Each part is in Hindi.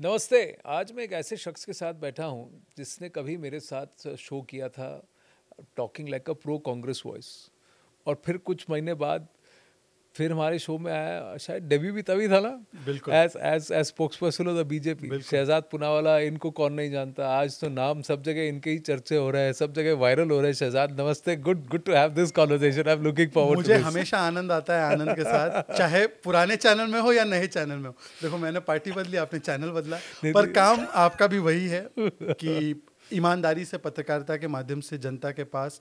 नमस्ते आज मैं एक ऐसे शख्स के साथ बैठा हूँ जिसने कभी मेरे साथ शो किया था talking like a pro Congress voice और फिर कुछ महीने बाद फिर हमारे शो में आया शायद डेब्यू भी तभी था ना बिल्कुल as as as spokesperson of the BJP Shahzad Poonawalla इनको कौन नहीं जानता आज तो नाम सब जगह इनके ही चर्चे हो रहे हैं सब जगह वायरल हो रहे हैं शहजाद नमस्ते good good to have this conversation I am looking forward मुझे हमेशा आनंद आता है आनंद के साथ चाहे पुराने चैनल में हो या नए चैनल में हो देखो मैंने पार्टी बदली आपने चैनल बदला पर काम आपका भी वही है कि ईमानदारी से पत्रकारिता के माध्यम से जनता के पास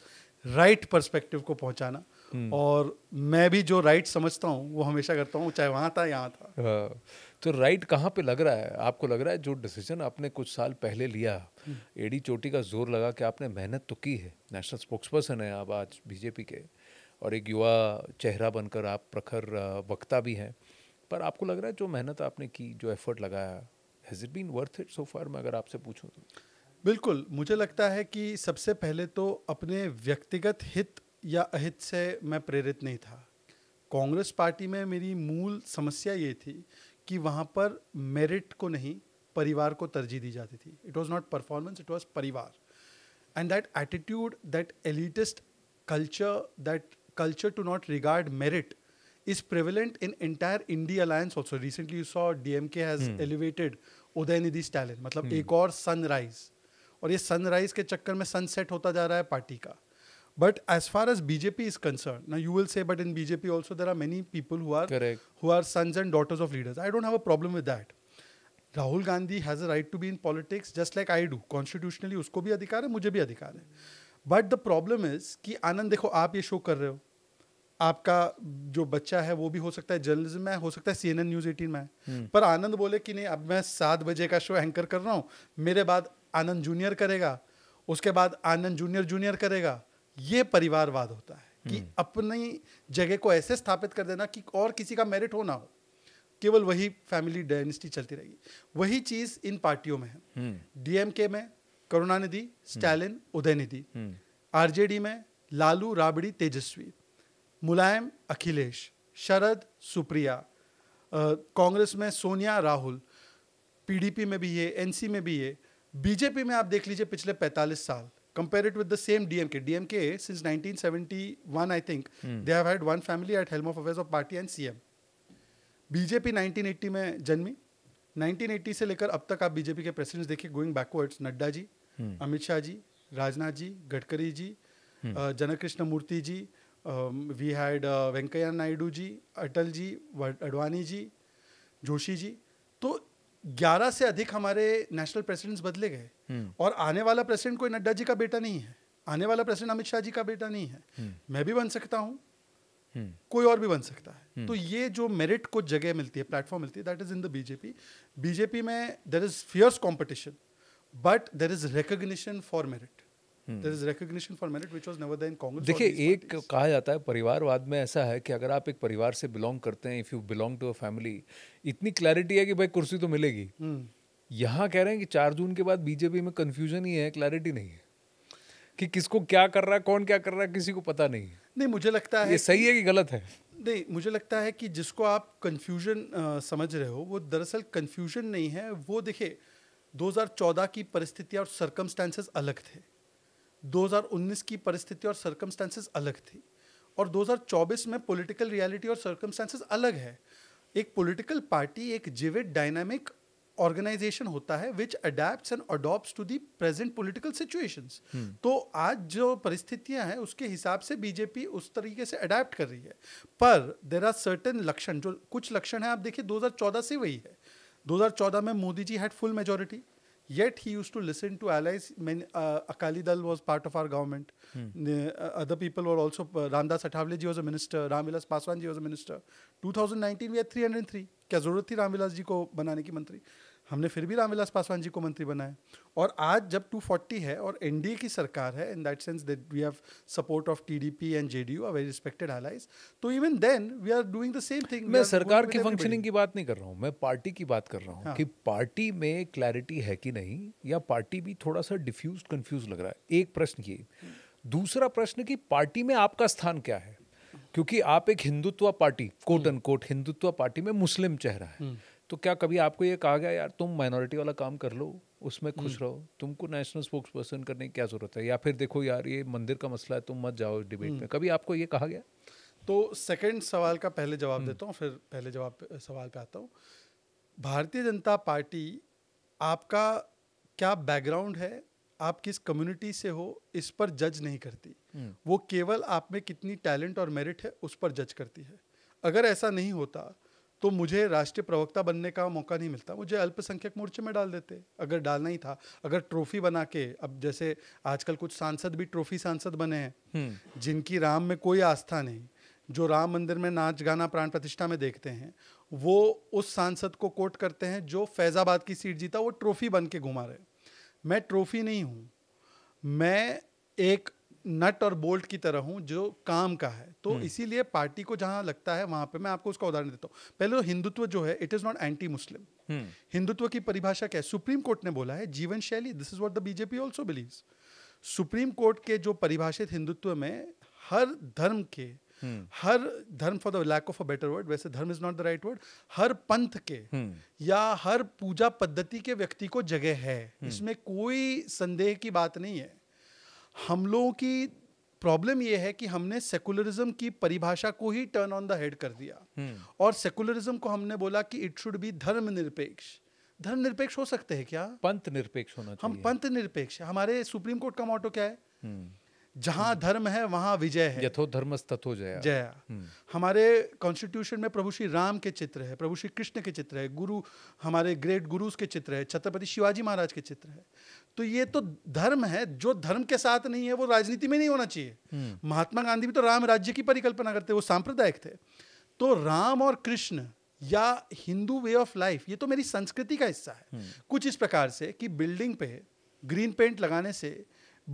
राइट पर्सपेक्टिव को पहुंचाना हम्म। और मैं भी जो राइट समझता हूँ वो हमेशा करता हूँ चाहे वहाँ था यहाँ था हाँ। तो राइट कहाँ पे लग रहा है आपको लग रहा है जो डिसीजन आपने कुछ साल पहले लिया एडी हम्म। चोटी का जोर लगा कि आपने मेहनत तो की है नेशनल स्पोक्स पर्सन है आप आज बीजेपी के और एक युवा चेहरा बनकर आप प्रखर वक्ता भी हैं पर आपको लग रहा है जो मेहनत आपने की जो एफर्ट लगाया has it been worth it so far मैं अगर आपसे पूछूँ तो बिल्कुल मुझे लगता है कि सबसे पहले तो अपने व्यक्तिगत हित या अहित से मैं प्रेरित नहीं था कांग्रेस पार्टी में मेरी मूल समस्या ये थी कि वहाँ पर मेरिट को नहीं परिवार को तरजीह दी जाती थी it was not performance it was परिवार and that attitude that elitist that culture to not regard merit is is in entire entire alliance also recently you saw D M K has elevated Udhayanidhi Stalin मतलब hmm. एक और सनराइज और ये सनराइज के चक्कर में सनसेट होता जा रहा है पार्टी का But as far as BJP is concerned, now you will say, but in BJP also there are many people who are Correct. who are sons and daughters of leaders. I don't have a problem with that. Rahul Gandhi has a right to be in politics just like I do constitutionally उसको भी अधिकार है मुझे भी अधिकार है बट द प्रॉब्लम इज कि आनंद देखो आप ये शो कर रहे हो आपका जो बच्चा है वो भी हो सकता है जर्नलिज्म में हो सकता है C N N news eighteen में hmm. पर आनंद बोले कि नहीं अब मैं सात बजे का शो एंकर कर रहा हूँ मेरे बाद आनंद जूनियर करेगा उसके बाद आनंद जूनियर जूनियर करेगा ये परिवारवाद होता है कि हम्म। अपनी जगह को ऐसे स्थापित कर देना कि और किसी का मेरिट हो ना हो केवल वही फैमिली डायनेस्टी चलती रहेगी वही चीज इन पार्टियों में है डीएमके हम्म। में करुणानिधि स्टालिन हम्म। उदयनिधि आरजेडी में लालू राबड़ी तेजस्वी मुलायम अखिलेश शरद सुप्रिया कांग्रेस में सोनिया राहुल पीडीपी में भी ये एनसी में भी ये बीजेपी में आप देख लीजिए पिछले 45 साल compare it with the same DMK. DMK, since 1971, I think, hmm. they have had one family at helm of affairs of party and CM. BJP 1980 में जन्मी 1980 से लेकर अब तक आप बीजेपी के प्रेसिडेंट्स देखिए going backwards Nadda ji hmm. Amit Shah ji Rajnath ji Gadkari ji hmm. uh, Janakrishna Murthy ji we had Venkaiah Naidu ji Atal ji Advani ji Joshi ji ग्यारह से अधिक हमारे नेशनल प्रेसिडेंट्स बदले गए हम्म। और आने वाला प्रेसिडेंट कोई नड्डा जी का बेटा नहीं है आने वाला प्रेसिडेंट अमित शाह जी का बेटा नहीं है हम्म। मैं भी बन सकता हूँ हम्म। कोई और भी बन सकता है तो ये जो मेरिट को जगह मिलती है प्लेटफॉर्म मिलती है that is in the BJP BJP में there is fierce competition but there is recognition for merit Hmm. देखिए एक कहा जाता है परिवारवाद में ऐसा है कि अगर आप एक परिवार से बिलोंग करते हैं if you belong to a family इतनी क्लैरिटी है कि भाई कुर्सी तो मिलेगी hmm. यहाँ कह रहे हैं कि चार जून के बाद बीजेपी में कंफ्यूजन ही है क्लैरिटी नहीं है कि किसको क्या कर रहा है कौन क्या कर रहा है किसी को पता नहीं नहीं मुझे लगता है ये सही है कि गलत है नहीं मुझे लगता है कि जिसको आप कन्फ्यूजन समझ रहे हो वो दरअसल कन्फ्यूजन नहीं है वो देखिए 2014 की परिस्थितियाँ और सरकमस्टेंसेस अलग थे 2019 की परिस्थिति और सर्कमस्टेंसेज अलग थी और 2024 में पॉलिटिकल रियलिटी और सर्कमस्टेंसेज अलग है एक पॉलिटिकल पार्टी एक जिविड डायनामिक ऑर्गेनाइजेशन होता है which adapt and adopt to the present political situations तो आज जो परिस्थितियां हैं उसके हिसाब से बीजेपी उस तरीके से अडेप्ट कर रही है पर देर आर सर्टन लक्षण जो कुछ लक्षण है आप देखिए 2014 से वही है 2014 में Modi ji had full majority Yet he used to listen to allies. Many, uh, Akali Dal was part of our government. Hmm. The, uh, other people were also. Uh, Ramdas Athavale ji was a minister. Ramvilas Paswan ji was a minister. 2019 we had 303. क्या जरूरत थी रामविलास जी को बनाने की मंत्री हमने फिर भी रामविलास पासवान जी को मंत्री बनाया और आज जब 240 है और एनडीए की सरकार है in that sense that we have support of TDP and JDU are very respected allies तो even then we are doing the same thing मैं सरकार की फंक्शनिंग की बात नहीं कर रहा हूँ मैं पार्टी की बात कर रहा हूँ हाँ. कि पार्टी में क्लैरिटी है कि नहीं या पार्टी भी थोड़ा सा डिफ्यूज कन्फ्यूज लग रहा है एक प्रश्न ये दूसरा प्रश्न कि पार्टी में आपका स्थान क्या है क्योंकि आप एक हिंदुत्व पार्टी कोट अनकोट हम्म। हिंदुत्व पार्टी में मुस्लिम चेहरा है हम्म। तो क्या कभी आपको ये कहा गया यार तुम माइनॉरिटी वाला काम कर लो उसमें खुश हम्म। रहो तुमको नेशनल स्पोक्स पर्सन करने की क्या ज़रूरत है या फिर देखो यार ये मंदिर का मसला है तुम मत जाओ डिबेट में हम्म। कभी आपको ये कहा गया तो सेकंड सवाल का पहले जवाब हम्म। देता हूँ फिर पहले जवाब सवाल पे आता हूँ भारतीय जनता पार्टी आपका क्या बैकग्राउंड है आप किस कम्युनिटी से हो इस पर जज नहीं करती वो केवल आप में कितनी टैलेंट और मेरिट है उस पर जज करती है अगर ऐसा नहीं होता तो मुझे राष्ट्रीय प्रवक्ता बनने का मौका नहीं मिलता मुझे अल्पसंख्यक मोर्चे में डाल देते अगर डालना ही था अगर ट्रॉफी बना के अब जैसे आजकल कुछ सांसद भी ट्रॉफी सांसद बने हैं हम्म। जिनकी राम में कोई आस्था नहीं जो राम मंदिर में नाच गाना प्राण प्रतिष्ठा में देखते हैं वो उस सांसद को कोट करते हैं जो फैज़ाबाद की सीट जीता वो ट्रॉफी बन के घुमा रहे मैं ट्रॉफी नहीं हूँ मैं एक नट और बोल्ट की तरह हूँ जो काम का है तो हम्म। इसीलिए पार्टी को जहाँ लगता है वहां पे मैं आपको उसका उदाहरण देता हूँ पहले तो हिंदुत्व जो है it is not anti Muslim Hindutva की परिभाषा क्या है सुप्रीम कोर्ट ने बोला है जीवन शैली this is what the BJP also believe Supreme Court के जो परिभाषित हिंदुत्व में हर धर्म के हम्म। हर धर्म for the lack of a better word वैसे dharma is not the right word हर पंथ के हम्म। या हर पूजा पद्धति के व्यक्ति को जगह है इसमें कोई संदेह की बात नहीं है हम लोगों की प्रॉब्लम यह है कि हमने सेकुलरिज्म की परिभाषा को ही टर्न ऑन द हेड कर दिया हम्म। और सेकुलरिज्म को हमने बोला कि इट शुड बी धर्म निरपेक्ष धर्म निरपेक्ष हो सकते हैं क्या पंथ निरपेक्ष होना हम पंथ निरपेक्ष हमारे सुप्रीम कोर्ट का मोटो क्या है हम्म। जहां हम्म। धर्म है वहां विजय है यथो धर्म तथो जय जय हम्म। हमारे कॉन्स्टिट्यूशन में प्रभु श्री राम के चित्र है प्रभु श्री कृष्ण के चित्र है गुरु हमारे ग्रेट गुरुज के चित्र है छत्रपति शिवाजी महाराज के चित्र है तो ये तो धर्म है जो धर्म के साथ नहीं है वो राजनीति में नहीं होना चाहिए हम्म। महात्मा गांधी भी तो राम राज्य की परिकल्पना करते वो सांप्रदायिक थे तो राम और कृष्ण या हिंदू वे ऑफ लाइफ ये तो मेरी संस्कृति का हिस्सा है कुछ इस प्रकार से कि बिल्डिंग पे ग्रीन पेंट लगाने से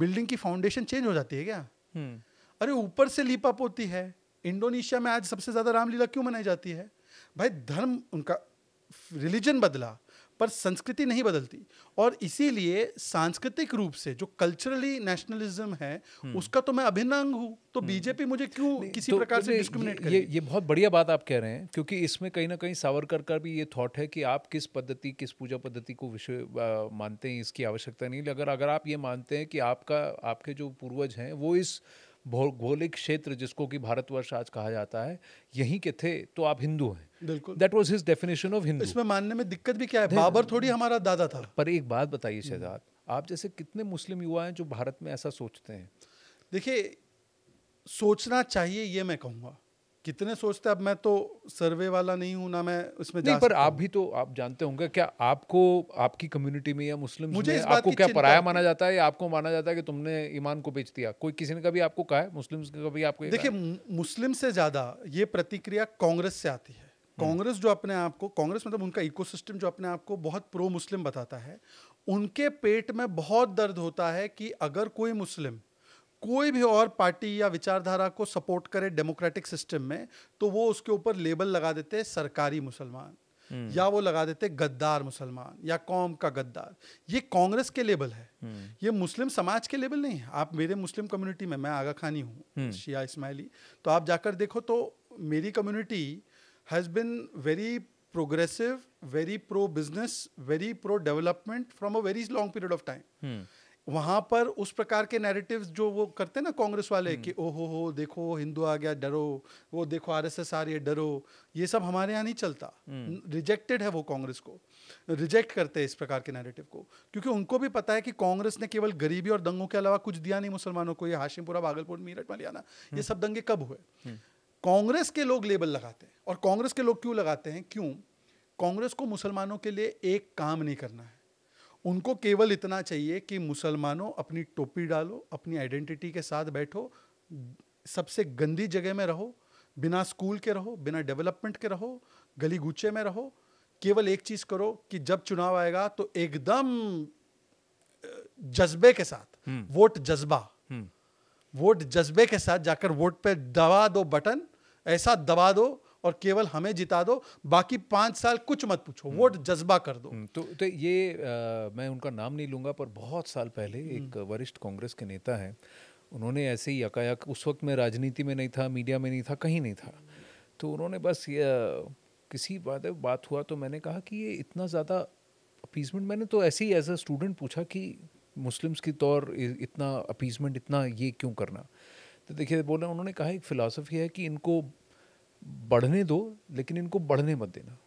बिल्डिंग की फाउंडेशन चेंज हो जाती है क्या hmm. अरे ऊपर से लीप अप होती है इंडोनेशिया में आज सबसे ज्यादा रामलीला क्यों मनाई जाती है भाई धर्म उनका रिलीजन बदला पर संस्कृति नहीं बदलती और इसीलिए सांस्कृतिक रूप से जो कल्चरली नेशनलिज्म है हम्म। उसका तो मैं अभिन्न अंग हूँ तो बीजेपी हम्म। मुझे क्यों किसी तो, प्रकार से डिस्क्रिमिनेट करे ये, ये बहुत बढ़िया बात आप कह रहे हैं क्योंकि इसमें कहीं ना कहीं सावरकर का भी ये थॉट है कि आप किस पद्धति किस पूजा पद्धति को विषय मानते हैं इसकी आवश्यकता नहीं अगर अगर आप ये मानते हैं कि आपका आपके जो पूर्वज हैं वो इस भौगोलिक क्षेत्र जिसको कि भारतवर्ष आज कहा जाता है यहीं के थे तो आप हिंदू हैं बिल्कुल that was his definition of Hindu इसमें मानने में दिक्कत भी क्या है बाबर थोड़ी हमारा दादा था पर एक बात बताइए शहजाद आप जैसे कितने मुस्लिम युवा हैं जो भारत में ऐसा सोचते हैं देखिए सोचना चाहिए ये मैं कहूँगा कितने सोचते अब मैं तो सर्वे वाला नहीं हूँ ना मैं उसमें नहीं पर आप भी तो आप जानते होंगे क्या आपको आपकी कम्युनिटी में या मुस्लिम मुझे में आपको क्या पराया माना जाता है या आपको माना जाता है कि तुमने ईमान को बेच दिया कोई किसी ने कभी आपको कहा है मुस्लिम कभी आपको देखिए मुस्लिम से ज़्यादा ये प्रतिक्रिया कांग्रेस से आती है हम्म। कांग्रेस जो अपने आप को कांग्रेस मतलब उनका इकोसिस्टम जो अपने आप को बहुत प्रो मुस्लिम बताता है उनके पेट में बहुत दर्द होता है कि अगर कोई मुस्लिम कोई भी और पार्टी या विचारधारा को सपोर्ट करे डेमोक्रेटिक सिस्टम में तो वो उसके ऊपर लेबल लगा देते सरकारी मुसलमान हम्म। या वो लगा देते गद्दार मुसलमान या कौम का गद्दार ये कांग्रेस के लेबल है हम्म। ये मुस्लिम समाज के लेबल नहीं है आप मेरे मुस्लिम कम्युनिटी में मैं आगा खानी हूँ शिया इस्माइली तो आप जाकर देखो तो मेरी community has been very progressive, very pro business, very pro development from a very long period of time. Hmm. वहाँ पर उस प्रकार के नैरेटिव्स जो वो करते हैं ना कांग्रेस वाले hmm. कि ओ हो हो देखो हिंदू आ गया डरो वो देखो आरएसएस आ रही है डरो ये सब हमारे यहाँ नहीं चलता रिजेक्टेड hmm. है वो कांग्रेस को रिजेक्ट करते हैं इस प्रकार के नैरेटिव को क्योंकि उनको भी पता है कि कांग्रेस ने केवल गरीबी और दंगों के अलावा कुछ दिया नहीं मुसलमानों को ये हाशिमपुरा भागलपुर मीरठ मलियाना ये hmm. सब दंगे कब हुए कांग्रेस के लोग लेबल लगाते हैं और कांग्रेस के लोग क्यों लगाते हैं क्यों कांग्रेस को मुसलमानों के लिए एक काम नहीं करना है उनको केवल इतना चाहिए कि मुसलमानों अपनी टोपी डालो अपनी आइडेंटिटी के साथ बैठो सबसे गंदी जगह में रहो बिना स्कूल के रहो बिना डेवलपमेंट के रहो गली गुच्चे में रहो केवल एक चीज़ करो कि जब चुनाव आएगा तो एकदम जज्बे के साथ हम्म। वोट जज्बा हम्म। वोट जज्बे के साथ जाकर वोट पे दबा दो बटन ऐसा दबा दो और केवल हमें जिता दो बाकी पाँच साल कुछ मत पूछो हम्म। वोट जज्बा कर दो हम्म, तो तो ये आ, मैं उनका नाम नहीं लूँगा पर बहुत साल पहले हम्म। एक वरिष्ठ कांग्रेस के नेता हैं उन्होंने ऐसे ही अकायक उस वक्त मैं राजनीति में नहीं था मीडिया में नहीं था कहीं नहीं था तो उन्होंने बस ये किसी बात बात हुआ तो मैंने कहा कि ये इतना ज़्यादा अपीजमेंट मैंने तो ऐसे ही एज अ स्टूडेंट पूछा कि मुस्लिम्स की तौर इतना अपीजमेंट इतना ये क्यों करना तो देखिए बोला उन्होंने कहा एक फ़िलासफ़ी है कि इनको बढ़ने दो लेकिन इनको बढ़ने मत देना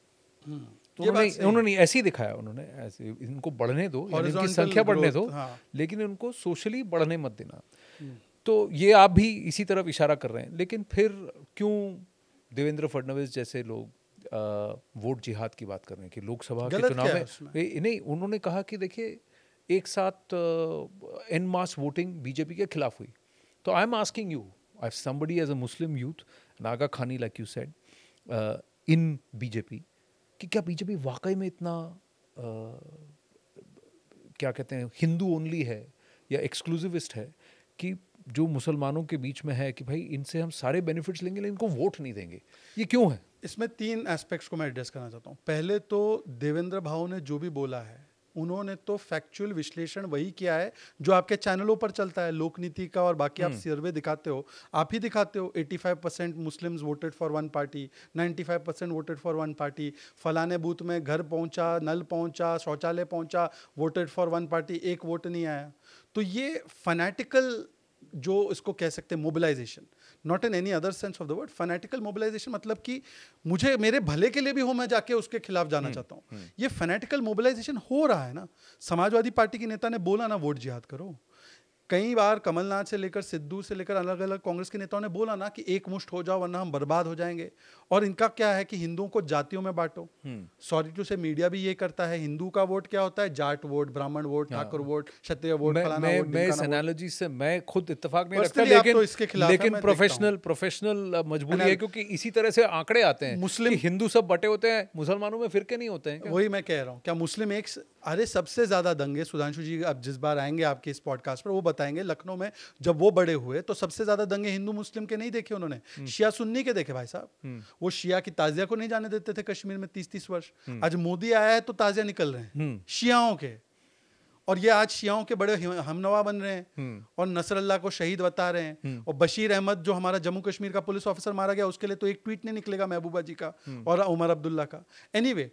हम्म, तो उन्होंने उन्होंने ऐसे ही दिखाया उन्होंने ऐसे इनको बढ़ने दो इनकी संख्या बढ़ने दो हाँ। लेकिन इनको सोशली बढ़ने मत देना हम्म। तो ये आप भी इसी तरफ इशारा कर रहे हैं लेकिन फिर क्यों देवेंद्र फडणवीस जैसे लोग वोट जिहाद की बात कर रहे हैं कि लोकसभा के चुनाव में नहीं उन्होंने कहा कि देखिए एक साथ एन मास वोटिंग बीजेपी के खिलाफ हुई तो I am asking you I somebody as a Muslim youth नागा खानी like you said in BJP कि क्या बीजेपी वाकई में इतना uh, क्या कहते हैं हिंदू ओनली है या एक्सक्लूसिविस्ट है कि जो मुसलमानों के बीच में है कि भाई इनसे हम सारे बेनिफिट्स लेंगे लेकिन इनको वोट नहीं देंगे ये क्यों है इसमें तीन एस्पेक्ट्स को मैं एड्रेस करना चाहता हूँ पहले तो देवेंद्र भाव ने जो भी बोला है उन्होंने तो फैक्चुअल विश्लेषण वही किया है जो आपके चैनलों पर चलता है लोकनीति का और बाकी आप सर्वे हम्म। दिखाते हो आप ही दिखाते हो 85 percent Muslim voted for one party 95 percent voted for one party फलाने बूथ में घर पहुंचा नल पहुंचा शौचालय पहुंचा वोटेड फॉर वन पार्टी एक वोट नहीं आया तो ये फनेटिकल जो इसको कह सकते हैं mobilisation not in any other sense of the word fanatical mobilisation मतलब कि मुझे मेरे भले के लिए भी हो मैं जाके उसके खिलाफ जाना हम्म, चाहता हूँ हम्म। ये फनेटिकल मोबिलाइजेशन हो रहा है ना समाजवादी पार्टी के नेता ने बोला ना वोट जिहाद करो कई बार कमलनाथ से लेकर सिद्धू से लेकर अलग अलग कांग्रेस के नेताओं ने बोला ना कि एक मुश्त हो जाओ वरना हम बर्बाद हो जाएंगे और इनका क्या है कि हिंदुओं को जातियों में बांटो हम्म। सॉरी टू से मीडिया भी ये करता है हिंदू का वोट क्या होता है जाट वोट ब्राह्मण वोट हाँ। ठाकुर वोट क्षत्रिय वोट मैं, मैं, इस एनालॉजी से मैं खुद इतफाक नहीं रखता लेकिन तो इसके खिलाफ लेकिन प्रोफेशनल प्रोफेशनल मजबूरी है क्योंकि इसी तरह से आंकड़े आते हैं मुस्लिम हिंदू सब बटे होते हैं मुसलमानों में फिर के नहीं होते हैं वही मैं कह रहा हूँ क्या मुस्लिम एक अरे सबसे ज्यादा दंगे सुधांशु जी अब जिस बार आएंगे आपके इस पॉडकास्ट पर वो बताएंगे लखनऊ में जब वो बड़े हुए तो सबसे ज्यादा दंगे हिंदू मुस्लिम के नहीं देखे उन्होंने हम्म। शिया सुन्नी के देखे भाई साहब हम्म। वो शिया की ताजिया को नहीं जाने देते थे कश्मीर में तीस तीस वर्ष हम्म। आज मोदी आया है तो ताजिया निकल रहे हैं शियाओं के और ये आज शियाओं के बड़े हमनवा बन रहे हैं और नसरल्ला को शहीद बता रहे हैं और बशीर अहमद जो हमारा जम्मू कश्मीर का पुलिस ऑफिसर मारा गया उसके लिए तो एक ट्वीट नहीं निकलेगा महबूबा जी का और उमर अब्दुल्ला का एनी anyway,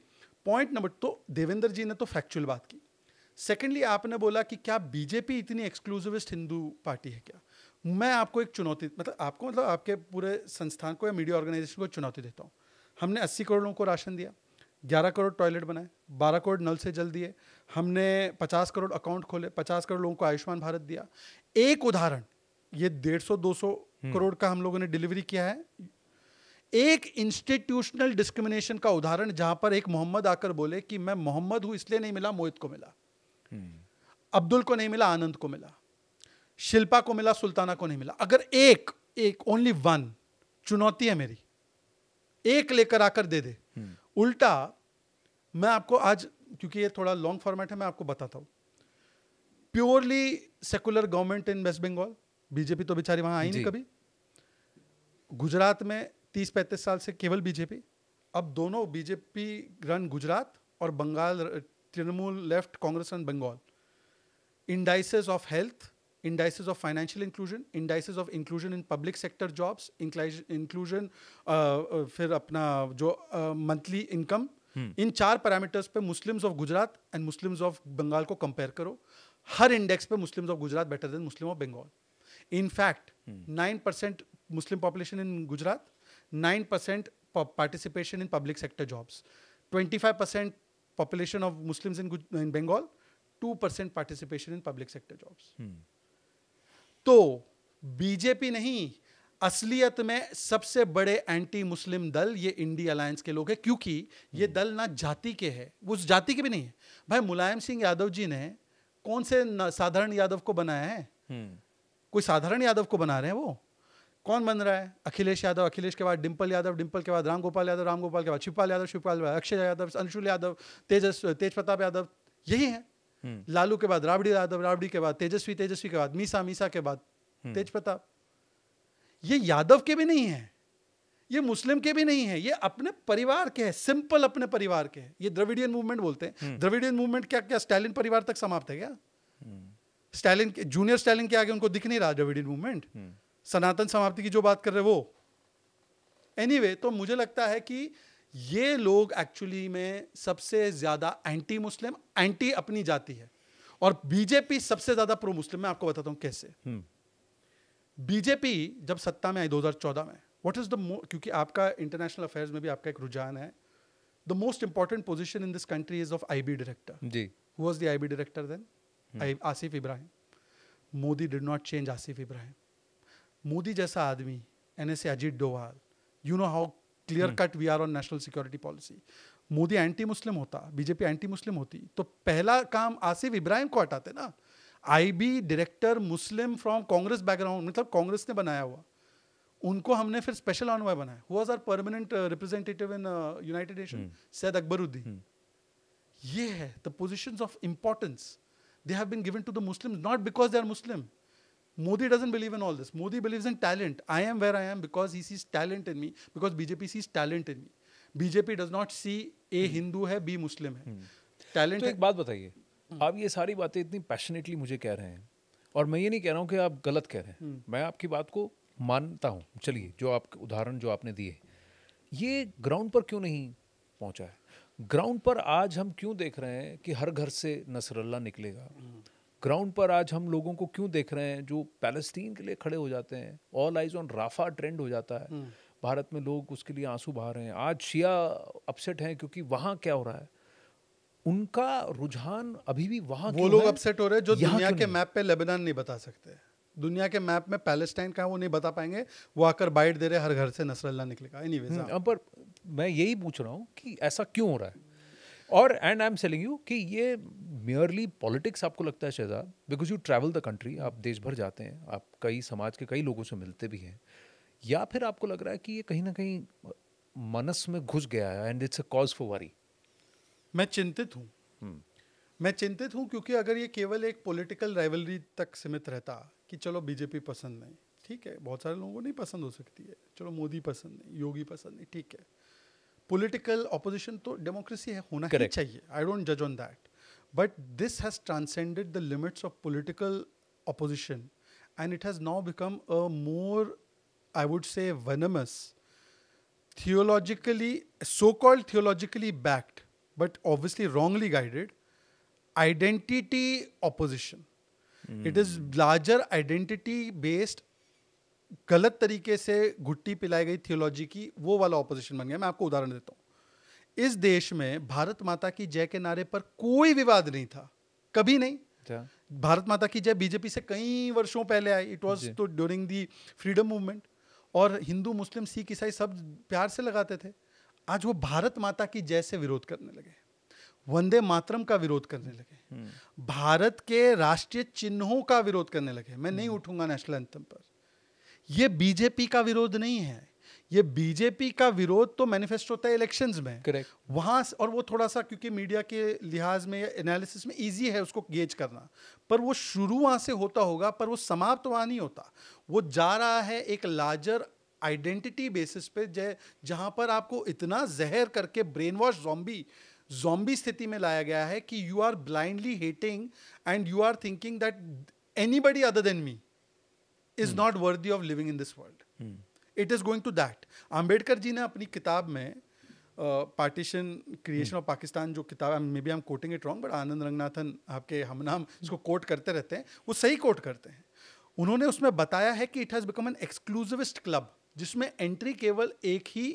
पॉइंट नंबर तो देवेंद्र जी ने तो फैक्चुअल बात की सेकेंडली आपने बोला कि क्या बीजेपी इतनी एक्सक्लूसिविस्ट हिंदू पार्टी है क्या मैं आपको एक चुनौती मतलब आपको मतलब आपके पूरे संस्थान को या मीडिया ऑर्गेनाइजेशन को चुनौती देता हूँ हमने अस्सी करोड़ लोगों को राशन दिया ग्यारह करोड़ टॉयलेट बनाए बारह करोड़ नल से जल दिए हमने पचास करोड़ अकाउंट खोले पचास करोड़ लोगों को आयुष्मान भारत दिया एक उदाहरण ये डेढ़ सौ दो सौ हम्म। करोड़ का हम लोगों ने डिलीवरी किया है एक इंस्टीट्यूशनल डिस्क्रिमिनेशन का उदाहरण जहां पर एक मोहम्मद आकर बोले कि मैं मोहम्मद हूं इसलिए नहीं मिला मोहित को मिला हम्म। अब्दुल को नहीं मिला आनंद को मिला शिल्पा को मिला सुल्ताना को नहीं मिला अगर एक एक ओनली वन चुनौती है मेरी एक लेकर आकर दे दे हम्म। उल्टा मैं आपको आज क्योंकि ये थोड़ा लॉन्ग फॉर्मेट है मैं आपको बताता हूँ purely secular government in West Bengal BJP तो बेचारी वहां आई नहीं कभी गुजरात में तीस पैंतीस साल से केवल बीजेपी अब दोनों बीजेपी रन गुजरात और Bengal Trinamool left Congress and Bengal. Indices of health, indices of financial inclusion, indices of inclusion in public sector jobs, inclusion, uh, फिर अपना जो मंथली uh, इनकम इन चार पैरामीटर्स पे Muslims of Gujarat and Muslims of Bengal को कंपेयर करो हर इंडेक्स पे of Gujarat better than then of Bengal. In fact, nine percent Muslim population in Gujarat nine percent participation in public sector jobs 25% population of Muslims in, in Bengal, 2% participation in public sector jobs. Hmm. तो बीजेपी नहीं असलियत में सबसे बड़े एंटी मुस्लिम दल ये इंडी अलायंस के लोग हैं क्योंकि ये hmm. दल ना जाति के है उस जाति के भी नहीं है भाई मुलायम सिंह यादव जी ने कौन से साधारण यादव को बनाया है hmm. कोई साधारण यादव को बना रहे हैं वो कौन बन रहा है अखिलेश यादव अखिलेश के बाद डिम्पल यादव डिम्पल के बाद रामगोपाल यादव रामगोपाल के बाद शिवपाल यादव शिवपाल के बाद अक्षय यादव अंशुल यादव तेजस तेज प्रताप यादव यही है हम्म। लालू के बाद राबड़ी यादव राबड़ी के बाद तेजस्वी तेजस्वी के बाद मीसा मीसा के बाद हम्म। तेज प्रताप ये यादव के भी नहीं है ये मुस्लिम के भी नहीं है ये अपने परिवार के हैं सिंपल अपने परिवार के ये द्रविडियन मूवमेंट बोलते हैं हम्म। द्रविडियन मूवमेंट क्या क्या स्टालिन परिवार तक समाप्त है क्या स्टालिन जूनियर स्टालिन के आगे उनको दिख नहीं रहा द्रविडियन मूवमेंट सनातन समाप्ति की जो बात कर रहे वो एनी anyway, तो मुझे लगता है कि ये लोग एक्चुअली में सबसे ज़्यादा एंटी मुस्लिम एंटी अपनी जाति है और बीजेपी सबसे ज़्यादा प्रो मुस्लिम मैं आपको बताता हूं कैसे बीजेपी हम्म। जब सत्ता में आई 2014 में व्हाट इज़ द क्योंकि आपका इंटरनेशनल अफेयर्स में भी आपका एक रुझान है the most important position in this country is of I B director जी who was the I B director then Asif Ibrahim Modi did not change Asif Ibrahim Modi जैसा आदमी N S Ajit Doval you know how clear cut we are on national security policy Modi anti Muslim होता बीजेपी एंटी मुस्लिम होती तो पहला काम आसिफ इब्राहिम को हटाते ना I B director Muslim from Congress background मतलब कांग्रेस ने बनाया हुआ उनको हमने फिर स्पेशल अनुवाय बनाया who was our permanent representative in United Nation Syed Akbaruddin ये है the position of importance they have been given to the Muslim not because they are Muslim Modi doesn't believe in all this. Modi believes in talent. I am where I am because he sees talent in me, because BJP sees talent in me. BJP does not see a Hindu है बी मुस्लिम है टैलेंट hmm. तो एक बात बताइए hmm. आप ये सारी बातें इतनी पैशनेटली मुझे कह रहे हैं और मैं ये नहीं कह रहा हूँ कि आप गलत कह रहे हैं hmm. मैं आपकी बात को मानता हूँ चलिए जो आप उदाहरण जो आपने दिए ये ग्राउंड पर क्यों नहीं पहुँचा है ग्राउंड पर आज हम क्यों देख रहे हैं कि हर घर से नसरल्ला निकलेगा ग्राउंड पर आज हम लोगों को क्यों देख रहे हैं जो पैलेस्टीन के लिए खड़े हो जाते हैं all eyes on Rafah trend हो जाता है हम्म। भारत में लोग उसके लिए आंसू बहा रहे हैं आज शिया अपसेट हैं क्योंकि वहाँ क्या हो रहा है उनका रुझान अभी भी वहाँ वो लोग अपसेट हो रहे हैं जो दुनिया के मैप पे लेबनान नहीं बता सकते दुनिया के मैप में पैलेस्टाइन का है वो नहीं बता पाएंगे वो आकर बाइट दे रहे हर घर से नसरल्ला निकलेगा एनीवेज हम्म, पर मैं यही पूछ रहा हूँ कि ऐसा क्यों हो रहा है और and I am selling you कि ये मेयरली पॉलिटिक्स आपको लगता है Shehzad because you travel the country आप देश भर जाते हैं आप कई समाज के कई लोगों से मिलते भी हैं या फिर आपको लग रहा है कि ये कहीं ना कहीं मनस में घुस गया है and it's a cause for worry मैं चिंतित हूँ hmm. मैं चिंतित हूँ क्योंकि अगर ये केवल एक पॉलिटिकल राइवलरी तक सीमित रहता कि चलो बीजेपी पसंद नहीं ठीक है बहुत सारे लोगों को नहीं पसंद हो सकती है चलो मोदी पसंद नहीं योगी पसंद नहीं ठीक है पोलिटिकल ऑपोजिशन तो डेमोक्रेसी है होना ही चाहिए आई डोंट जज on that but this has transcended the limits of political opposition and it has now become a more I would say venomous theologically so called theologically backed but obviously wrongly guided identity opposition it is larger identity based गलत तरीके से घुट्टी पिलाई गई थियोलॉजी की वो वाला ऑपोजिशन बन गया मैं आपको उदाहरण देता हूँ इस देश में भारत माता की जय के नारे पर कोई विवाद नहीं था कभी नहीं अच्छा। भारत माता की जय बीजेपी से कई वर्षों पहले आई इट वॉज तो ड्यूरिंग दी फ्रीडम मूवमेंट और हिंदू मुस्लिम सिख ईसाई सब प्यार से लगाते थे आज वो भारत माता की जय से विरोध करने लगे वंदे मातरम का विरोध करने लगे हम्म। भारत के राष्ट्रीय चिन्हों का विरोध करने लगे मैं नहीं हम्म। उठूंगा नेशनल एंथम पर ये बीजेपी का विरोध नहीं है ये बीजेपी का विरोध तो मैनिफेस्ट होता है इलेक्शंस में करेक्ट वहां और वो थोड़ा सा क्योंकि मीडिया के लिहाज में एनालिसिस में इजी है उसको गेज करना पर वो शुरू वहां से होता होगा पर वो समाप्त तो वहाँ नहीं होता वो जा रहा है एक लार्जर आइडेंटिटी बेसिस पे जय जहाँ पर आपको इतना जहर करके ब्रेन वॉश जॉम्बी जॉम्बी स्थिति में लाया गया है कि you are blindly hating and you are thinking that anybody other than me is not worthy of living in this world it is going to that Ambedkar ji ने अपनी किताब में पार्टीशन क्रिएशन ऑफ पाकिस्तान जो किताब maybe I am quoting it wrong but Anand Ranganathan आपके हम नाम इसको कोट करते रहते हैं वो सही कोट करते हैं उन्होंने उसमें बताया है कि it has become an exclusivist club जिसमें एंट्री केवल एक ही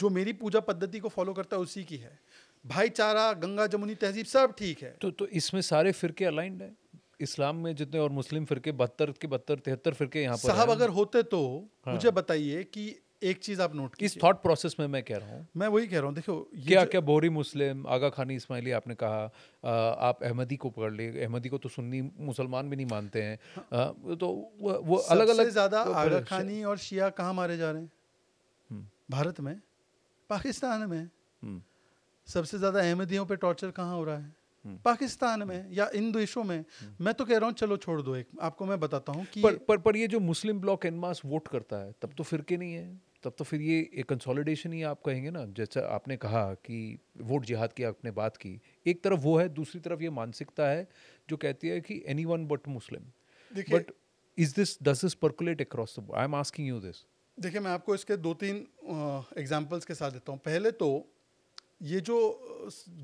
जो मेरी पूजा पद्धति को फॉलो करता है उसी की है भाईचारा गंगा जमुनी तहजीब सब ठीक है तो तो इसमें सारे फिरके अलाइंड है इस्लाम में जितने और मुस्लिम फिरके बहत्तर के बहत्तर तिहत्तर फिरके यहाँ पर साहब अगर होते तो हाँ। मुझे बताइए कि एक चीज आप नोट इस थॉट प्रोसेस में मैं कह रहा हूँ मैं वही कह रहा हूँ देखो ये क्या क्या बोरी मुस्लिम आगा खानी इस्माइली आपने कहा आ, आप अहमदी को पकड़ लिए अहमदी को तो सुन्नी मुसलमान भी नहीं मानते हैं आ, तो वो, वो अलग अलग ज्यादा तो आगा खानी और शिया कहाँ मारे जा रहे हैं हम्म। भारत में पाकिस्तान में हम्म। सबसे ज्यादा अहमदियों पर टॉर्चर कहाँ हो रहा है Hmm. पाकिस्तान में hmm. या इन देशों में hmm. मैं तो कह रहा हूँ चलो छोड़ दो एक आपको मैं बताता हूँ पर, पर पर ये जो मुस्लिम ब्लॉक एनमास वोट करता है तब तो फिर के नहीं है तब तो फिर ये एक कंसोलिडेशन ही आप कहेंगे ना जैसा आपने कहा कि वोट जिहाद की आपने बात की एक तरफ वो है दूसरी तरफ ये मानसिकता है जो कहती है कि anyone but Muslim but is this thus is percolate across I am asking you this देखिए मैं आपको इसके दो तीन एग्जाम्पल्स के साथ देता हूँ पहले तो ये जो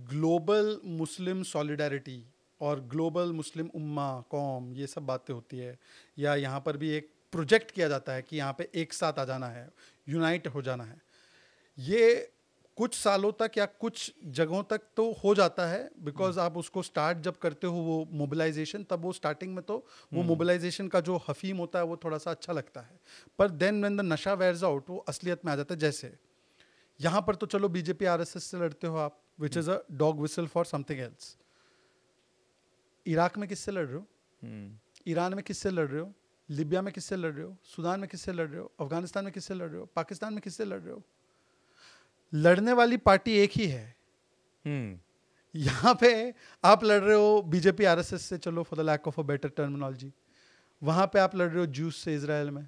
ग्लोबल मुस्लिम सॉलिडारिटी और ग्लोबल मुस्लिम उम्मा कौम ये सब बातें होती है या यहाँ पर भी एक प्रोजेक्ट किया जाता है कि यहाँ पे एक साथ आ जाना है यूनाइट हो जाना है ये कुछ सालों तक या कुछ जगहों तक तो हो जाता है बिकॉज हम्म। आप उसको स्टार्ट जब करते हो वो मोबिलाइजेशन तब वो स्टार्टिंग में तो वो मोबिलाइजेशन हम्म। का जो हफीम होता है वो थोड़ा सा अच्छा लगता है पर देन वेन द नशा वेयर्स आउट वो असलियत में आ जाता है जैसे यहाँ पर तो चलो बीजेपी आर से लड़ते हो आप which is a dog whistle for something else Iraq में किससे लड़ रहे हो हम्म। ईरान में किससे लड़ रहे हो लिबिया में किससे लड़ रहे हो सूडान में किससे लड़ रहे हो अफगानिस्तान में किससे लड़ रहे हो पाकिस्तान में किससे लड़ रहे हो लड़ने वाली पार्टी एक ही है hmm. यहाँ पे आप लड़ रहे हो बीजेपी आरएसएस से चलो for the lack of a better terminology वहाँ पे आप लड़ रहे हो जूस से इसराइल में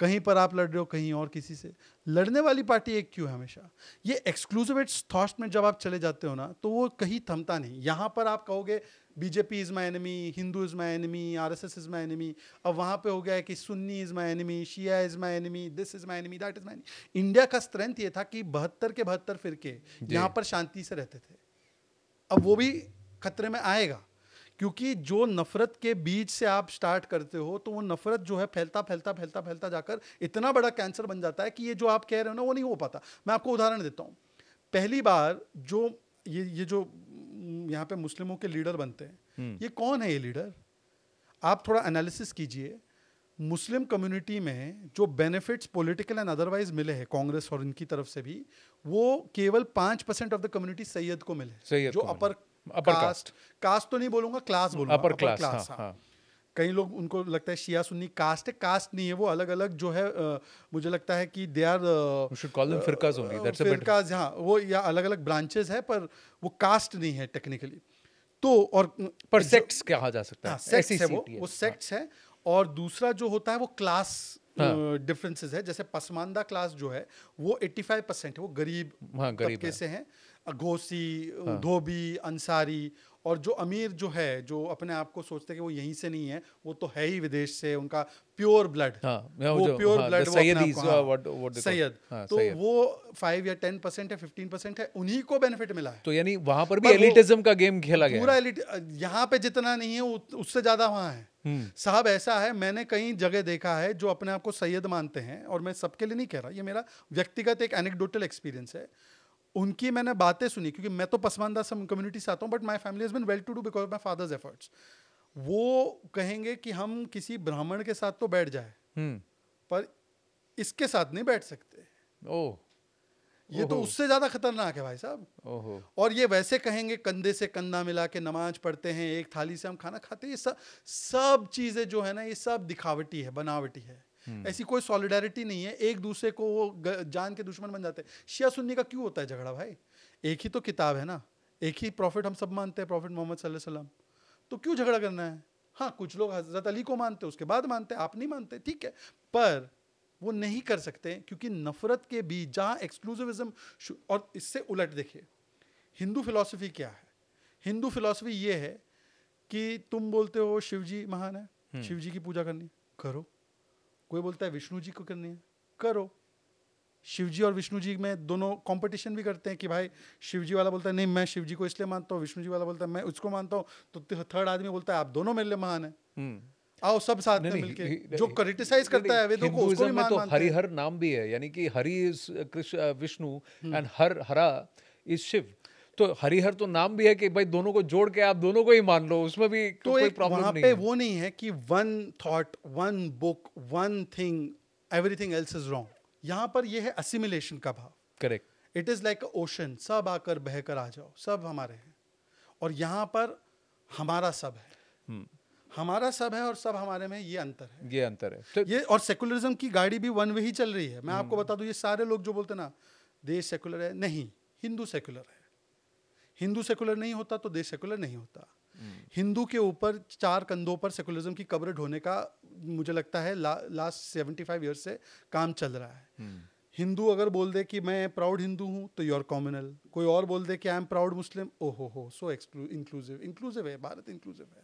कहीं पर आप लड़ रहे हो कहीं और किसी से लड़ने वाली पार्टी एक क्यों है हमेशा ये एक्सक्लूसिव थॉट्स में जब आप चले जाते हो ना तो वो कहीं थमता नहीं यहाँ पर आप कहोगे BJP is my enemy Hindu is my enemy R S S is my enemy अब वहाँ पे हो गया है कि Sunni is my enemy Shia is my enemy this is my enemy that is my enemy India का स्ट्रेंथ ये था कि बहत्तर के बहत्तर फिरके यहाँ पर शांति से रहते थे अब वो भी खतरे में आएगा क्योंकि जो नफरत के बीज से आप स्टार्ट करते हो तो वो नफरत जो है फैलता फैलता फैलता फैलता जाकर इतना बड़ा कैंसर बन जाता है कि ये जो आप कह रहे हो ना वो नहीं हो पाता मैं आपको उदाहरण देता हूँ पहली बार जो ये ये जो यहाँ पे मुस्लिमों के लीडर बनते हैं हम्म। ये कौन है ये लीडर आप थोड़ा एनालिसिस कीजिए मुस्लिम कम्युनिटी में जो बेनिफिट्स पॉलिटिकल एंड अदरवाइज मिले हैं कांग्रेस और इनकी तरफ से भी वो केवल पांच percent of the community Syed को मिले सैयद जो अपर अपर कास्ट कास्ट तो नहीं बोलूंगा क्लास hmm, बोलूंगा अपर क्लास, क्लास हाँ, हाँ. कई लोग उनको लगता है शिया सुन्नी कास्ट है कास्ट नहीं है वो अलग अलग जो है आ, मुझे लगता है कि दे आर फिरकाज फिरकाज हाँ वो या अलग अलग ब्रांचेस है पर वो कास्ट नहीं है टेक्निकली तो और पर सेक्ट्स कहा जा सकता है हाँ, सेक्ट्स है वो वो सेक्ट्स है और दूसरा जो होता है वो क्लास डिफरेंसेस हाँ. है जैसे पसमानदा क्लास जो है वो 85 परसेंट है वो गरीब हाँ, गरीब है. से हैं घोसी हाँ. धोबी अंसारी और जो अमीर जो है जो अपने आप को सोचते हैं कि वो यहीं से नहीं है वो तो है ही विदेश से उनका प्योर ब्लड हाँ, वो प्योर हाँ, ब्लड सैयद हाँ। हाँ, सैयद हाँ, तो वो फाइव या टेन परसेंट है फिफ्टीन परसेंट है उन्हीं को बेनिफिट मिला है तो यानी वहां पर भी एलिटिज्म का गेम खेला गया पूरा एलिट यहाँ पे जितना नहीं है उससे ज्यादा वहाँ है हम्म। साहब ऐसा है मैंने कई जगह देखा है जो अपने आप को सैयद मानते हैं और मैं सबके लिए नहीं कह रहा ये मेरा व्यक्तिगत एक एनेक्डोटल एक्सपीरियंस है उनकी मैंने बातें सुनी क्योंकि मैं तो पसमानदा सम कम्युनिटी से आता हूँ but my family is been well to do because my father's efforts वो कहेंगे कि हम किसी ब्राह्मण के साथ तो बैठ जाए हम्म। पर इसके साथ नहीं बैठ सकते ओ ये तो उससे ज़्यादा खतरनाक है भाई साहब और ये वैसे कहेंगे कंधे से कंधा मिला के नमाज पढ़ते हैं एक थाली से हम खाना खाते हैं ये सब सब चीज़ें जो है ना ये सब दिखावटी है बनावटी है हम्म। ऐसी कोई सॉलिडेरिटी नहीं है एक दूसरे को वो जान के दुश्मन बन जाते हैं शिया सुन्नी का क्यों होता है झगड़ा भाई एक ही तो किताब है ना एक ही प्रॉफिट हम सब मानते हैं प्रॉफिट मोहम्मद सल्लम तो क्यों झगड़ा करना है हाँ कुछ लोग हजरत अली को मानते उसके बाद मानते आप नहीं मानते ठीक है पर वो नहीं कर सकते क्योंकि नफरत के बीच जहाँ एक्सक्लूसिविज्म और इससे उलट देखिए हिंदू फिलॉसफी क्या है हिंदू फिलॉसफी ये है कि तुम बोलते हो शिवजी महान है हम्म। शिवजी की पूजा करनी करो कोई बोलता है विष्णु जी को करनी है करो शिव जी और विष्णु जी में दोनों कंपटीशन भी करते हैं कि भाई शिव जी वाला बोलता है नहीं मैं शिव जी को इसलिए मानता हूँ विष्णु जी वाला बोलता है मैं उसको मानता हूँ तो थर्ड आदमी बोलता है आप दोनों मेरे लिए महान है हम्म। आओ सब साथ में मिलके जो क्रिटिसाइज करता है वेदों को उसको भी मान तो हरिहर नाम भी है यानी कि Hari is Krishna Vishnu and hmm. हर हरा इज शिव तो हरिहर तो नाम भी है कि भाई दोनों को जोड़ के आप दोनों को ही मान लो उसमें भी तो कोई प्रॉब्लम नहीं पे है। वो नहीं है कि one thought one book one thing everything else is wrong यहाँ पर ये है असिमिलेशन का भाव correct it is like ocean सब आकर बहकर आ जाओ सब हमारे हैं और यहाँ पर हमारा सब है हम्म। हमारा सब है और सब हमारे में ये अंतर है ये अंतर है तो ये और सेकुलरिज्म की गाड़ी भी वन वे ही चल रही है मैं आपको हम्म। बता दूं ये सारे लोग जो बोलते ना देश सेकुलर है नहीं हिंदू सेकुलर है हिंदू सेकुलर नहीं होता तो देश सेकुलर नहीं होता hmm. हिंदू के ऊपर चार कंधों पर सेकुलरिज्म की कब्र ढोने का मुझे लगता है ला, लास्ट सेवेंटी फाइव ईयर्स से काम चल रहा है hmm. हिंदू अगर बोल दे कि मैं प्राउड हिंदू हूँ तो यू आर कॉमनल कोई और बोल दे कि आई एम प्राउड मुस्लिम ओ हो हो सो इंक्लूसिव इंक्लूसिव है भारत इंक्लूसिव है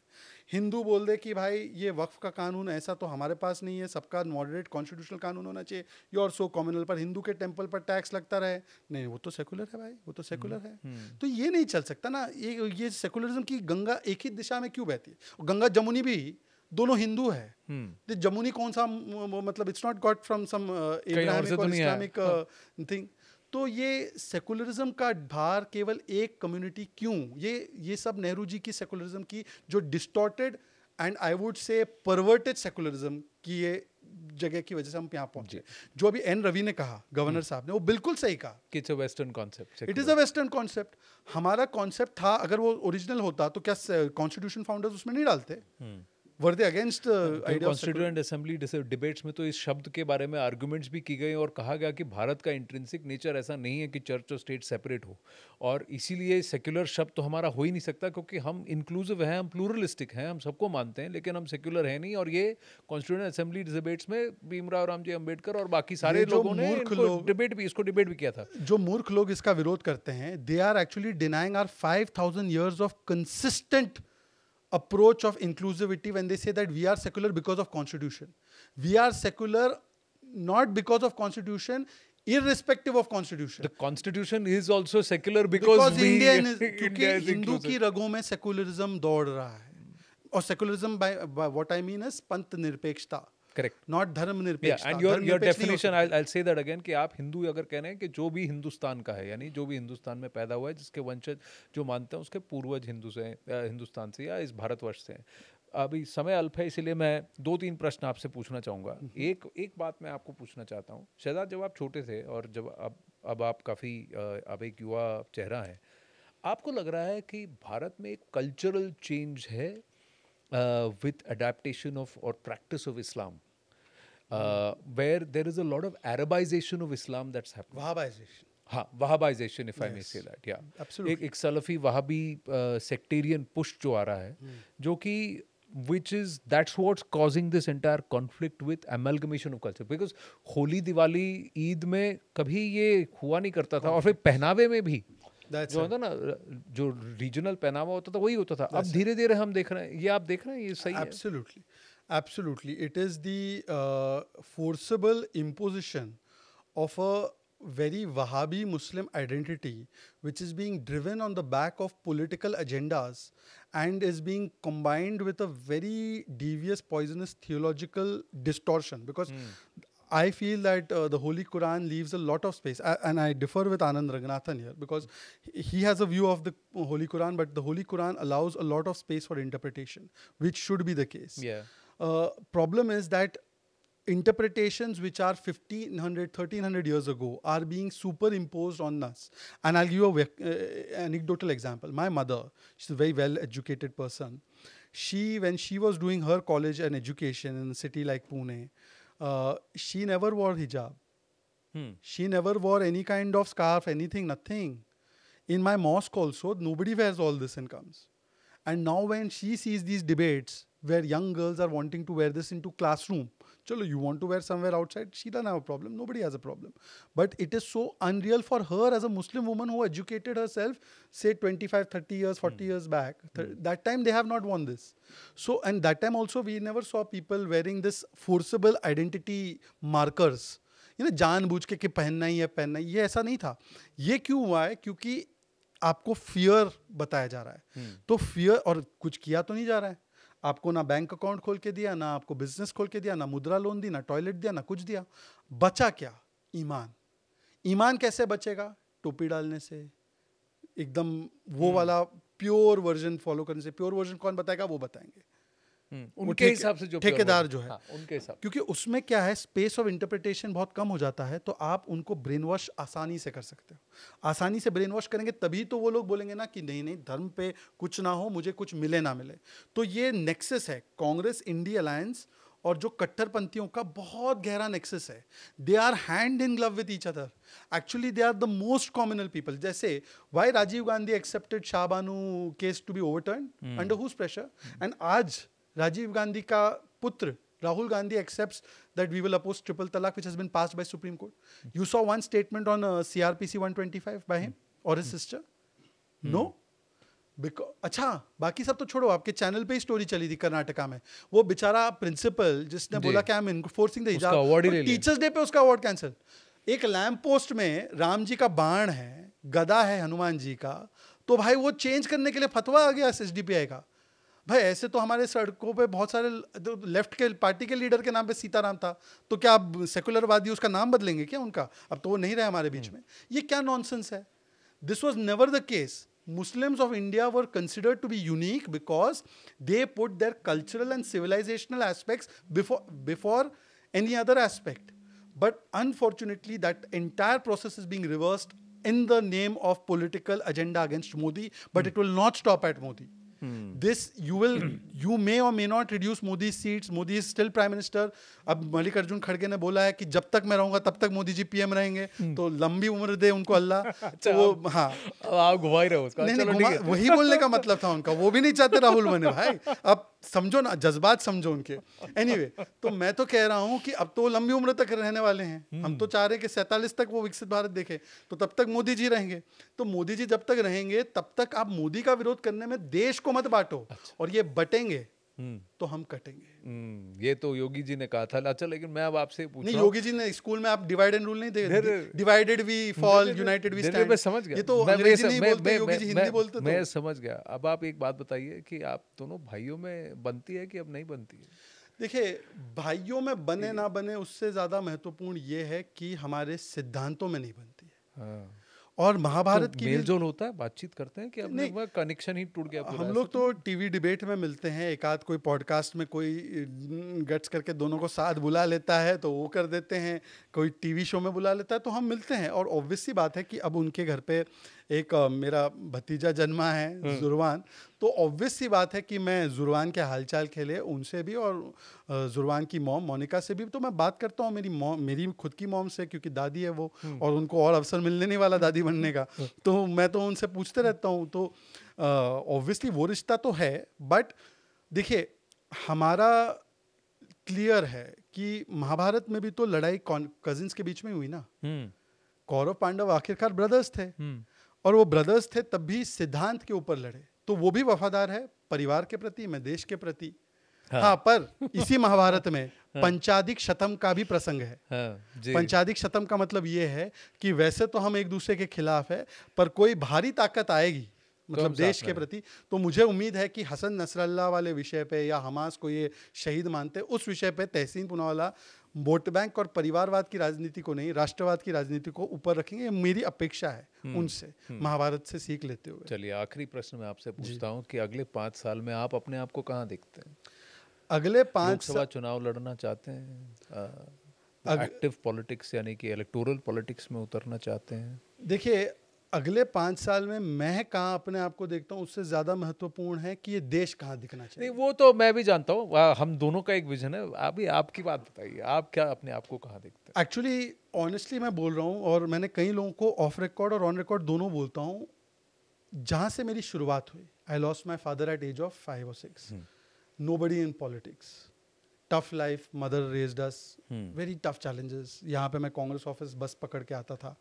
हिंदू बोल दे कि भाई ये वक्फ का कानून ऐसा तो हमारे पास नहीं है सबका मॉडरेट कॉन्स्टिट्यूशनल कानून होना चाहिए योर सो कॉम्युनल पर हिंदू के टेम्पल पर टैक्स लगता रहे नहीं वो तो सेकुलर है भाई वो तो सेकुलर है हम्म, हम्म। तो ये नहीं चल सकता ना ये ये सेकुलरिज्म की गंगा एक ही दिशा में क्यों बहती है गंगा जमुनी भी दोनों हिंदू है हम्म। तो जमुनी कौन सा मतलब it's not got from some Islamic thing तो ये सेकुलरिज्म का भार केवल एक कम्युनिटी क्यों ये ये सब नेहरू जी की सेकुलरिज्म की जो distorted and I would say perverted secularism की ये जगह की वजह से हम यहाँ पहुंचे जो अभी एन रवि ने कहा गवर्नर हम्म। साहब ने वो बिल्कुल सही कहा कि it's a western concept it is a western concept हमारा कॉन्सेप्ट था अगर वो ओरिजिनल होता तो क्या कॉन्स्टिट्यूशन uh, फाउंडर्स उसमें नहीं डालते hmm. Were they against constituent assembly debates में तो इस शब्द के बारे में आर्ग्यूमेंट्स भी की गई और कहा गया कि भारत का इंट्रेंसिक नेचर ऐसा नहीं है कि चर्च और स्टेट सेपरेट हो और इसीलिए सेक्युलर शब्द तो हमारा हो ही नहीं सकता क्योंकि हम इंक्लूसिव हैं हम प्लूरलिस्टिक हैं हम सबको मानते हैं लेकिन हम सेक्युलर हैं नहीं और ये कॉन्स्टिट्यूएंट असेंबली डिबेट्स में भीमराव रामजी अम्बेडकर और बाकी सारे लोगों ने डिबेट भी इसको डिबेट भी किया था जो मूर्ख लोग इसका विरोध करते हैं they are actually denying our five thousand years of consistent approach of inclusivity when they say that we are secular because of constitution we are secular not because of constitution irrespective of constitution the constitution is also secular because, because we, indian is क्योंकि हिंदू की रगों में सेकुलरिज्म दौड़ रहा है और secularism by what I mean is पंथ निरपेक्षता करेक्ट नॉट धर्म निरपेक्ष and your your definition I I say that again कि आप हिंदू अगर कह रहे हैं कि जो भी हिंदुस्तान का है यानी जो भी हिंदुस्तान में पैदा हुआ है जिसके वंशज जो मानते हैं उसके पूर्वज हिंदू से हिंदुस्तान से या इस भारतवर्ष से हैं अभी समय अल्प है इसीलिए मैं दो तीन प्रश्न आपसे पूछना चाहूँगा एक एक बात मैं आपको पूछना चाहता हूँ शहजाद जब आप छोटे थे और जब अब अब आप काफ़ी अब एक युवा चेहरा हैं आपको लग रहा है कि भारत में एक कल्चरल चेंज है uh, with adaptation of or practice of Islam, uh, where there is a lot of Arabization of Islam that's happening. Wahhabization. हाँ वहाबाइजेशन if I may say that या एक एक सलफी वहाबी सेक्टेरियन पुश जो आ रहा है hmm. जो कि which is that's what's causing this entire conflict with amalgamation of culture because Holi Diwali Eid में कभी ये हुआ नहीं करता था और फिर पहनावे में भी जो right. होता ना जो रीजनल पहनावा होता था वही होता था अब धीरे धीरे हम देख रहे हैं ये आप देख रहे हैं ये सही Absolutely. Absolutely it is the forcible imposition of a very Wahhabi Muslim identity which is being driven on the back of political agendas and is being combined with a very devious poisonous theological distortion because I feel that uh, the Holy Quran leaves a lot of space, I, and I differ with Anand Ranganathan here because he has a view of the Holy Quran, but the Holy Quran allows a lot of space for interpretation, which should be the case. Yeah. Uh, problem is that interpretations which are 1500 1300 years ago are being superimposed on us and i'll give you a uh, anecdotal example my mother she's a very well educated person she when she was doing her college and education in a city like pune uh, she never wore hijab. Hmm. She never wore any kind of scarf, anything, nothing. In my mosque also, nobody wears all this and comes. And now when she sees these debates where young girls are wanting to wear this into classroom, चलो you want to wear somewhere outside सीधा ना प्रॉब्लम नो बड़ी as a problem but it is so unreal for her as a Muslim woman who educated herself say twenty five thirty years forty years back that time they have not worn this so and that time also we never saw people wearing this forcible identity markers ये ना जान बूझ के पहनना ही है पहनना ही ये ऐसा नहीं था ये क्यों हुआ है क्योंकि आपको फियर बताया जा रहा है hmm. तो फियर और कुछ किया तो नहीं जा रहा है आपको ना बैंक अकाउंट खोल के दिया ना आपको बिजनेस खोल के दिया ना मुद्रा लोन दी ना टॉयलेट दिया ना कुछ दिया बचा क्या ईमान ईमान कैसे बचेगा टोपी डालने से एकदम वो हम्म। वाला प्योर वर्जन फॉलो करने से प्योर वर्जन कौन बताएगा वो बताएंगे हम्म। उनके हिसाब से जो ठेकेदार जो है हाँ, उनके हिसाब क्योंकि उसमें क्या है स्पेस ऑफ इंटरप्रिटेशन बहुत कम हो जाता है तो आप उनको ब्रेन वॉश आसानी से कर सकते हो आसानी से ब्रेन वॉश करेंगे तभी तो वो लोग बोलेंगे ना कि नहीं नहीं धर्म पे कुछ ना हो मुझे कुछ मिले ना मिले तो ये नेक्सेस है कांग्रेस इंडी अलायंस और जो कट्टरपंथियों का बहुत गहरा नेक्सेस है they are hand in glove with each other actually they are the most communal people जैसे why Rajiv Gandhi accepted Shahbano case to be overturn under whose pressure and आज राजीव गांधी का पुत्र Rahul Gandhi accept that we will oppose triple talaq which has been pass by Supreme Court you saw one statement on C R P C one twenty five by him और सिस्टर नो बिकॉज अच्छा बाकी सब तो छोड़ो आपके चैनल पे ही स्टोरी चली थी कर्नाटका में वो बेचारा प्रिंसिपल जिसने बोला कि आई एम टीचर्स डे पे उसका अवार्ड कैंसिल एक लैम्प पोस्ट में राम जी का बाण है गदा है हनुमान जी का तो भाई वो चेंज करने के लिए फतवा आ गया एस डी पी आई का भाई ऐसे तो हमारे सड़कों पे बहुत सारे लेफ्ट के पार्टी के लीडर के नाम पे सीताराम था तो क्या आप वादी उसका नाम बदलेंगे क्या उनका अब तो वो नहीं रहे हमारे बीच हम्म। में ये क्या नॉनसेंस है this was never the case Muslims of India were consider to be unique because they put their cultural and civilisational aspects before any other aspect but unfortunately that entire process is being reversed in the name of political agenda against Modi but it will not stop at Modi this you will you may और may not reduce Modi Modi's Modi is still prime minister अब मल्लिकार्जुन खड़गे ने बोला है कि जब तक मैं रहूंगा तब तक मोदी जी पीएम रहेंगे hmm. तो लंबी उम्र दे उनको अल्लाह तो अच्छा, वो हाँ घुमा ही रहे हो नहीं, अच्छा, नहीं, वही बोलने का मतलब था उनका वो भी नहीं चाहते राहुल बने भाई अब समझो ना जज्बात समझो उनके एनी anyway, तो मैं तो कह रहा हूँ कि अब तो लंबी उम्र तक रहने वाले हैं हम्म। हम तो चाह रहे कि सैतालीस तक वो विकसित भारत देखे तो तब तक मोदी जी रहेंगे तो मोदी जी जब तक रहेंगे तब तक आप मोदी का विरोध करने में देश को मत बांटो अच्छा। और ये बटेंगे हम्म। तो हम कटेंगे हम्म, ये तो योगी जी ने कहा था अच्छा लेकिन मैं अब आपसे पूछ नहीं योगी जी ने स्कूल में आप डिवाइड एंड रूल नहीं दे divided we fall united we stand मैं समझ गया ये तो अंग्रेजी नहीं बोलते योगी जी हिंदी बोलते तो। मैं समझ गया अब आप एक बात बताइए कि आप दोनों भाइयों में बनती है कि अब नहीं बनती है देखिए भाइयों में बने ना बने उससे ज़्यादा महत्वपूर्ण ये है कि हमारे सिद्धांतों में नहीं बनती है हाँ। और महाभारत तो की मेल जोल होता है बातचीत करते हैं कि हमने कनेक्शन ही टूट गया हम लोग तो, तो टीवी डिबेट में मिलते हैं एक आध कोई पॉडकास्ट में कोई गट्स करके दोनों को साथ बुला लेता है तो वो कर देते हैं कोई टीवी शो में बुला लेता है तो हम मिलते हैं और ऑब्वियसली बात है कि अब उनके घर पर एक मेरा भतीजा जन्मा है हम्म। जुरवान तो ऑब्वियस सी बात है कि मैं जुर्वान के हालचाल खेले उनसे भी और जुर्वान की मोम मोनिका से भी तो मैं बात करता हूँ मेरी मोम मेरी खुद की मोम से क्योंकि दादी है वो हम्म। और उनको और अवसर मिलने नहीं वाला दादी बनने का हम्म। तो मैं तो उनसे पूछते रहता हूँ तो ऑब्वियसली वो रिश्ता तो है बट देखिए हमारा क्लियर है कि महाभारत में भी तो लड़ाई कजिन्स के बीच में हुई ना कौरव पांडव आखिरकार ब्रदर्स थे और वो ब्रदर्स थे तब भी सिद्धांत के ऊपर लड़े तो वो भी वफादार है परिवार के प्रति मैं देश के प्रति हाँ, हाँ पर इसी महाभारत में हाँ, पंचाधिक शतम का भी प्रसंग है हाँ, पंचाधिक शतम का मतलब ये है कि वैसे तो हम एक दूसरे के खिलाफ है पर कोई भारी ताकत आएगी मतलब देश के प्रति तो मुझे उम्मीद है कि हसन नसरल्ला वाले विषय पे या हमास को ये शहीद मानते उस विषय पे तहसीन पुनावाला वोट बैंक और परिवारवाद की राजनीति को नहीं राष्ट्रवाद की राजनीति को ऊपर रखेंगे ये मेरी अपेक्षा है हम्म, उनसे हम्म। महाभारत से सीख लेते हुए चलिए आखिरी प्रश्न मैं आपसे पूछता हूँ कि अगले पाँच साल में आप अपने आप को कहाँ देखते हैं अगले पाँच सवा चुनाव लड़ना चाहते हैं एक्टिव पॉलिटिक्स यानी कि इलेक्टोरल पॉलिटिक्स में उतरना चाहते हैं देखिए अगले पांच साल में मैं कहाँ अपने आप को देखता हूँ उससे ज़्यादा महत्वपूर्ण है कि ये देश कहाँ दिखना चाहिए नहीं वो तो मैं भी जानता हूँ हम दोनों का एक विजन है अभी आपकी बात बताइए आप क्या अपने आप को कहाँ देखते हैं एक्चुअली ऑनेस्टली मैं बोल रहा हूँ और मैंने कई लोगों को ऑफ रिकॉर्ड और ऑन रिकॉर्ड दोनों बोलता हूँ जहाँ से मेरी शुरुआत हुई I lost my father at age of five और six nobody in politics tough life mother raised us very tough challenges यहाँ पे मैं कांग्रेस ऑफिस बस पकड़ के आता था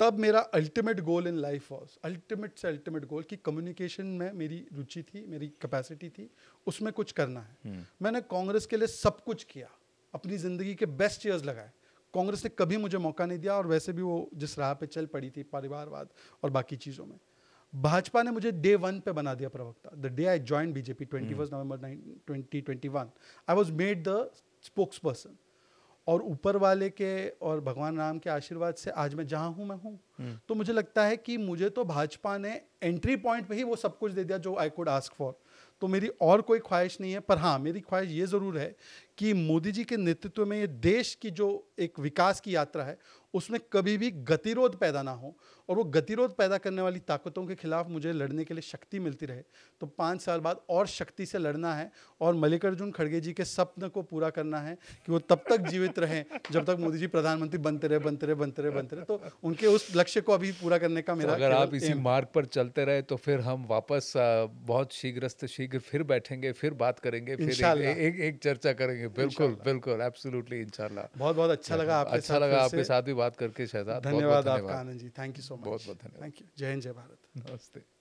तब मेरा ultimate goal in life was ultimate से अल्टीमेट गोल कि कम्युनिकेशन में मेरी रुचि थी मेरी कैपेसिटी थी उसमें कुछ करना है हम्म। मैंने कांग्रेस के लिए सब कुछ किया अपनी ज़िंदगी के बेस्ट ईयर्स लगाए कांग्रेस ने कभी मुझे मौका नहीं दिया और वैसे भी वो जिस राह पे चल पड़ी थी परिवारवाद और बाकी चीज़ों में भाजपा ने मुझे डे वन पे बना दिया प्रवक्ता the day I join BJP twenty first November twenty twenty one I was made the spokesperson और ऊपर वाले के और भगवान राम के आशीर्वाद से आज मैं जहां हूं मैं हूं हम्म। तो मुझे लगता है कि मुझे तो भाजपा ने एंट्री पॉइंट पे ही वो सब कुछ दे दिया जो आई कुड आस्क फॉर तो मेरी और कोई ख्वाहिश नहीं है पर हाँ मेरी ख्वाहिश ये ज़रूर है कि मोदी जी के नेतृत्व में ये देश की जो एक विकास की यात्रा है उसमें कभी भी गतिरोध पैदा ना हो और वो गतिरोध पैदा करने वाली ताकतों के खिलाफ मुझे लड़ने के लिए शक्ति मिलती रहे तो पाँच साल बाद और शक्ति से लड़ना है और मल्लिकार्जुन खड़गे जी के सपन को पूरा करना है कि वो तब तक जीवित रहें जब तक मोदी जी प्रधानमंत्री बनते रहे बनते रहे बनते रहे बनते रहे तो उनके उस लक्ष्य को अभी पूरा करने का तो मेरा अगर आप इसी मार्ग पर चलते रहे तो फिर हम वापस बहुत शीघ्रस्त शीघ्र फिर बैठेंगे फिर बात करेंगे फिर एक चर्चा करेंगे बिल्कुल बिल्कुल एब्सोल्युटली इंशाल्लाह बहुत बहुत अच्छा लगा आपके अच्छा लगा आपके साथ भी बात करके शहजाद धन्यवाद आपका Anand ji thank you so much बहुत बहुत धन्यवाद थैंक यू जय हिंद जय भारत नमस्ते